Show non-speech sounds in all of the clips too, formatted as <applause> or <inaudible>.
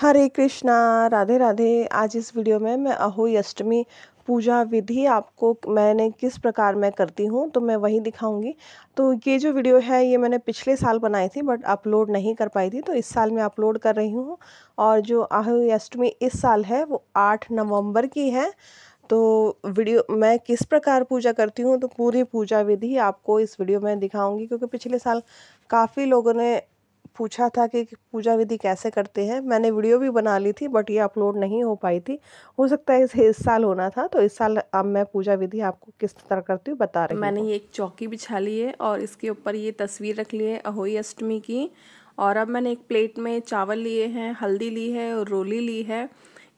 हरे कृष्णा राधे राधे आज इस वीडियो में मैं अहोई अष्टमी पूजा विधि आपको मैंने किस प्रकार मैं करती हूँ तो मैं वही दिखाऊंगी तो ये जो वीडियो है ये मैंने पिछले साल बनाई थी बट अपलोड नहीं कर पाई थी तो इस साल मैं अपलोड कर रही हूँ और जो अहोई अष्टमी इस साल है वो आठ नवम्बर की है तो वीडियो मैं किस प्रकार पूजा करती हूँ तो पूरी पूजा विधि आपको इस वीडियो में दिखाऊंगी क्योंकि पिछले साल काफ़ी लोगों ने पूछा था कि पूजा विधि कैसे करते हैं मैंने वीडियो भी बना ली थी बट ये अपलोड नहीं हो पाई थी हो सकता है इसे इस साल होना था तो इस साल अब मैं पूजा विधि आपको किस तरह करती हूँ बता रही मैंने ये एक चौकी बिछा ली है और इसके ऊपर ये तस्वीर रख ली है अहोई अष्टमी की और अब मैंने एक प्लेट में चावल लिए हैं हल्दी ली है और रोली ली है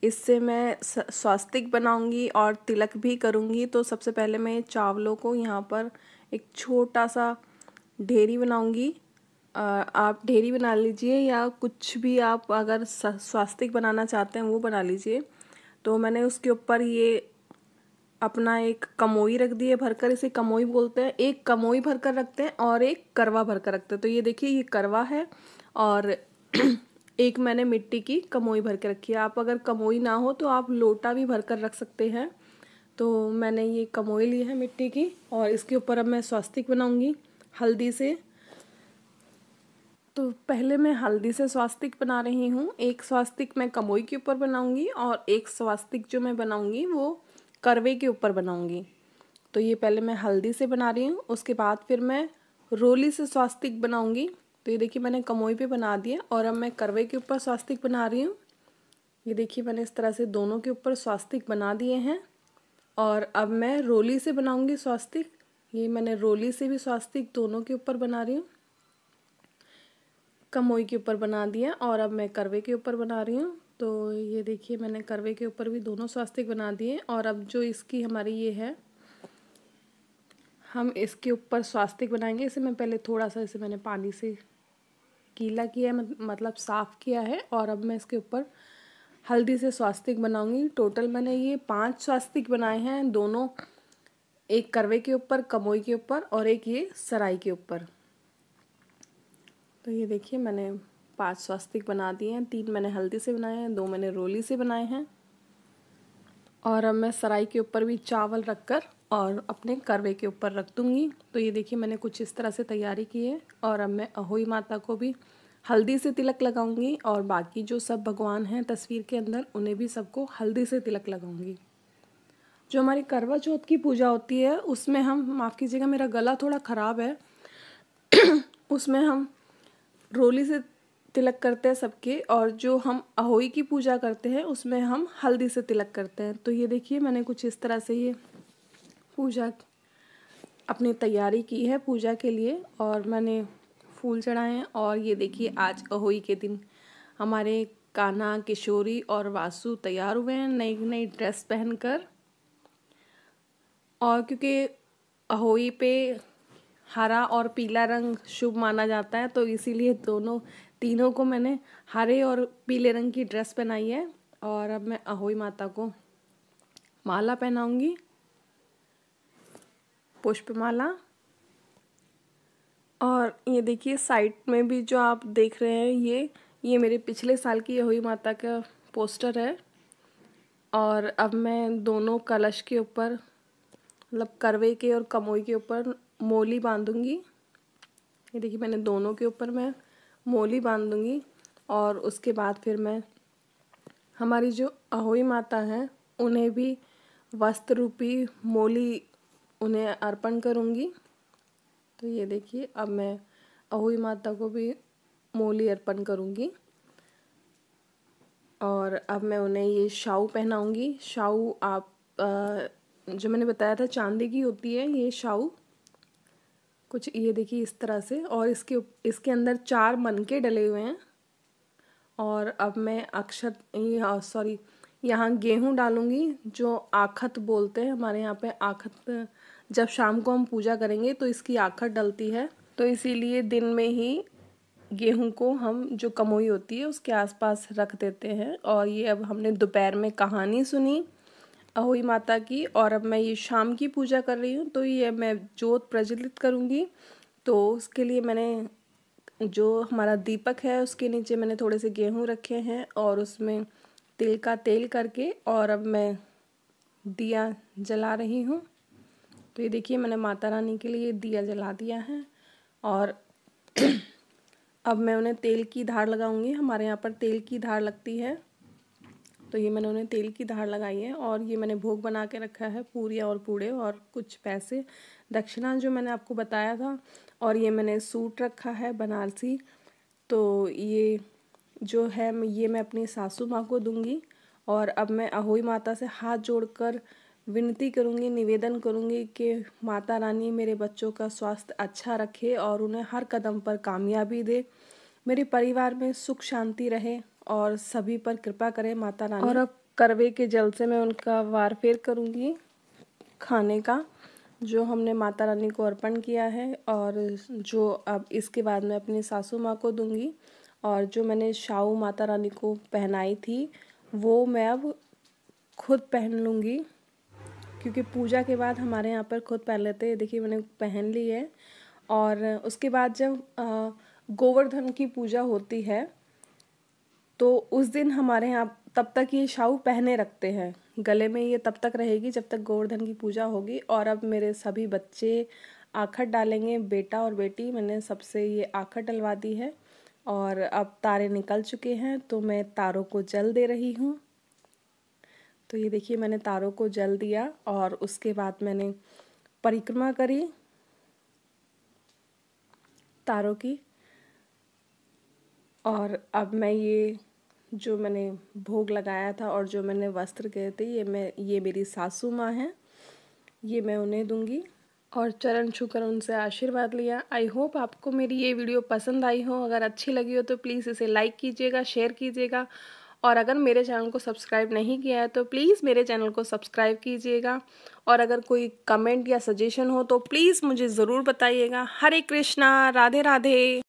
इससे मैं स्वास्तिक बनाऊंगी और तिलक भी करूंगी तो सबसे पहले मैं चावलों को यहाँ पर एक छोटा सा ढेरी बनाऊंगी आप ढेरी बना लीजिए या कुछ भी आप अगर स्वास्तिक बनाना चाहते हैं वो बना लीजिए तो मैंने उसके ऊपर ये अपना एक कमोई रख दी है भरकर इसे कमोई बोलते हैं एक कमोई भरकर रखते हैं और एक करवा भरकर रखते हैं तो ये देखिए ये करवा है और <clears throat> एक मैंने मिट्टी की कमोई भर के रखी है आप अगर कमोई ना हो तो आप लोटा भी भर कर रख सकते हैं तो मैंने ये कमोई ली है मिट्टी की और इसके ऊपर अब मैं स्वास्तिक बनाऊँगी हल्दी से तो पहले मैं हल्दी से स्वास्तिक बना रही हूँ एक स्वास्तिक मैं कमोई के ऊपर बनाऊँगी और एक स्वास्तिक जो मैं बनाऊँगी वो करवे के ऊपर बनाऊँगी तो ये पहले मैं हल्दी से बना रही हूँ उसके बाद फिर मैं रोली से स्वास्तिक बनाऊँगी तो ये देखिए मैंने कमोई पे बना दिया और अब मैं करवे के ऊपर स्वास्तिक बना रही हूँ ये देखिए मैंने इस तरह से दोनों के ऊपर स्वास्तिक बना दिए हैं और अब मैं रोली से बनाऊँगी स्वास्तिक ये मैंने रोली से भी स्वास्तिक दोनों के ऊपर बना रही हूँ कमोई के ऊपर बना दिया और अब मैं करवे के ऊपर बना रही हूँ तो ये देखिए मैंने करवे के ऊपर भी दोनों स्वास्तिक बना दिए और अब जो इसकी हमारी ये है हम इसके ऊपर स्वास्तिक बनाएंगे इसे मैं पहले थोड़ा सा इसे मैंने पानी से कीला किया है मतलब साफ़ किया है और अब मैं इसके ऊपर हल्दी से स्वास्तिक बनाऊंगी टोटल मैंने ये पांच स्वास्तिक बनाए हैं दोनों एक करवे के ऊपर कमोई के ऊपर और एक ये सराई के ऊपर तो ये देखिए मैंने पांच स्वास्तिक बना दिए हैं तीन मैंने हल्दी से बनाए हैं दो मैंने रोली से बनाए हैं और अब मैं सराई के ऊपर भी चावल रख कर और अपने करवे के ऊपर रख दूँगी तो ये देखिए मैंने कुछ इस तरह से तैयारी की है और अब मैं अहोई माता को भी हल्दी से तिलक लगाऊंगी और बाकी जो सब भगवान हैं तस्वीर के अंदर उन्हें भी सबको हल्दी से तिलक लगाऊंगी जो हमारी करवा चौथ की पूजा होती है उसमें हम माफ़ कीजिएगा मेरा गला थोड़ा ख़राब है <clears throat> उसमें हम रोली से तिलक करते हैं सबके और जो हम अहोई की पूजा करते हैं उसमें हम हल्दी से तिलक करते हैं तो ये देखिए मैंने कुछ इस तरह से ये पूजा अपनी तैयारी की है पूजा के लिए और मैंने फूल चढ़ाए हैं और ये देखिए आज अहोई के दिन हमारे काना किशोरी और वासु तैयार हुए हैं नई नई ड्रेस पहनकर और क्योंकि अहोई पे हरा और पीला रंग शुभ माना जाता है तो इसीलिए दोनों तीनों को मैंने हरे और पीले रंग की ड्रेस पहनाई है और अब मैं अहोई माता को माला पहनाऊंगी पुष्पमाला और ये देखिए साइड में भी जो आप देख रहे हैं ये ये मेरे पिछले साल की अहोई माता का पोस्टर है और अब मैं दोनों कलश के ऊपर मतलब करवे के और कमोई के ऊपर मोली बांधूँगी ये देखिए मैंने दोनों के ऊपर मैं मोली बांध दूँगी और उसके बाद फिर मैं हमारी जो अहोई माता हैं उन्हें भी वस्त्र रूपी मोली उन्हें अर्पण करूँगी तो ये देखिए अब मैं अहोई माता को भी मोली अर्पण करूँगी और अब मैं उन्हें ये शाऊ पहनाऊँगी शाऊ आप आ, जो मैंने बताया था चांदी की होती है ये शाऊ कुछ ये देखिए इस तरह से और इसके इसके अंदर चार मनके डले हुए हैं और अब मैं अक्षत सॉरी हाँ, यहाँ गेहूँ डालूँगी जो आखत बोलते हैं हमारे यहाँ पे आखत जब शाम को हम पूजा करेंगे तो इसकी आखत डलती है तो इसीलिए दिन में ही गेहूं को हम जो कमोई होती है उसके आसपास रख देते हैं और ये अब हमने दोपहर में कहानी सुनी अहोई माता की और अब मैं ये शाम की पूजा कर रही हूँ तो ये मैं जोत प्रज्वलित करूँगी तो उसके लिए मैंने जो हमारा दीपक है उसके नीचे मैंने थोड़े से गेहूँ रखे हैं और उसमें तिल का तेल करके और अब मैं दिया जला रही हूँ तो ये देखिए मैंने माता रानी के लिए दिया जला दिया है और <clears throat> अब मैं उन्हें तेल की धार लगाऊंगी हमारे यहाँ पर तेल की धार लगती है तो ये मैंने उन्हें तेल की धार लगाई है और ये मैंने भोग बना के रखा है पूरिया और पूड़े और कुछ पैसे दक्षिणा जो मैंने आपको बताया था और ये मैंने सूट रखा है बनारसी तो ये जो है ये मैं अपनी सासू माँ को दूंगी और अब मैं अहोई माता से हाथ जोड़कर विनती करूंगी निवेदन करूंगी कि माता रानी मेरे बच्चों का स्वास्थ्य अच्छा रखे और उन्हें हर कदम पर कामयाबी दे मेरे परिवार में सुख शांति रहे और सभी पर कृपा करें माता रानी और अब करवे के जल से मैं उनका फेर करूँगी खाने का जो हमने माता रानी को अर्पण किया है और जो अब इसके बाद मैं अपनी सासू माँ को दूंगी और जो मैंने शाऊ माता रानी को पहनाई थी वो मैं अब खुद पहन लूँगी क्योंकि पूजा के बाद हमारे यहाँ पर खुद पहन लेते हैं देखिए मैंने पहन ली है और उसके बाद जब गोवर्धन की पूजा होती है तो उस दिन हमारे यहाँ तब तक ये शाऊ पहने रखते हैं गले में ये तब तक रहेगी जब तक गोवर्धन की पूजा होगी और अब मेरे सभी बच्चे आखट डालेंगे बेटा और बेटी मैंने सबसे ये आखट डलवा दी है और अब तारे निकल चुके हैं तो मैं तारों को जल दे रही हूँ तो ये देखिए मैंने तारों को जल दिया और उसके बाद मैंने परिक्रमा करी तारों की और अब मैं ये जो मैंने भोग लगाया था और जो मैंने वस्त्र गए थे ये मैं ये मेरी सासू माँ हैं ये मैं उन्हें दूंगी और चरण छूकर उनसे आशीर्वाद लिया आई होप आपको मेरी ये वीडियो पसंद आई हो अगर अच्छी लगी हो तो प्लीज़ इसे लाइक कीजिएगा शेयर कीजिएगा और अगर मेरे चैनल को सब्सक्राइब नहीं किया है तो प्लीज़ मेरे चैनल को सब्सक्राइब कीजिएगा और अगर कोई कमेंट या सजेशन हो तो प्लीज़ मुझे ज़रूर बताइएगा हरे कृष्णा राधे राधे